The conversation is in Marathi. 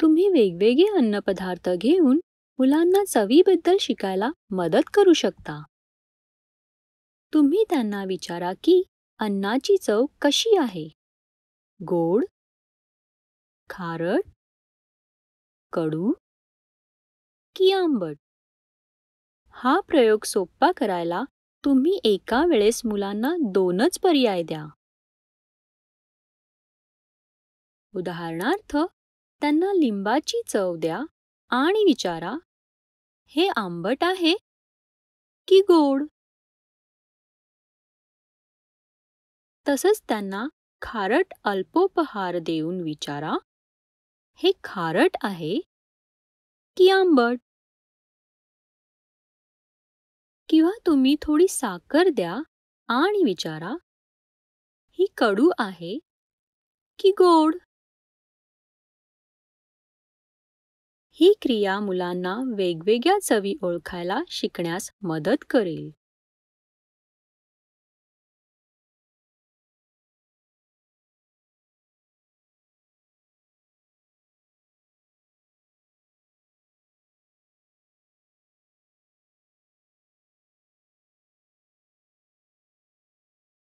तुम्ही वेगवेगळे अन्नपदार्थ घेऊन मुलांना चवीबद्दल शिकायला मदत करू शकता तुम्ही त्यांना विचारा की अन्नाची चव कशी आहे गोड खारट कडू की आंबट हा प्रयोग सोप्पा करायला तुम्ही एका वेळेस मुलांना दोनच पर्याय द्या उदाहरणार्थ त्यांना लिंबाची चव द्या आणि विचारा हे आंबट आहे की गोड तसंच त्यांना खारट अल्पोपहार देऊन विचारा हे खारट आहे की आंबट किंवा तुम्ही थोडी साखर द्या आणि विचारा ही कडू आहे की गोड ही क्रिया मुलांना वेगवेगळ्या चवी ओळखायला शिकण्यास मदत करेल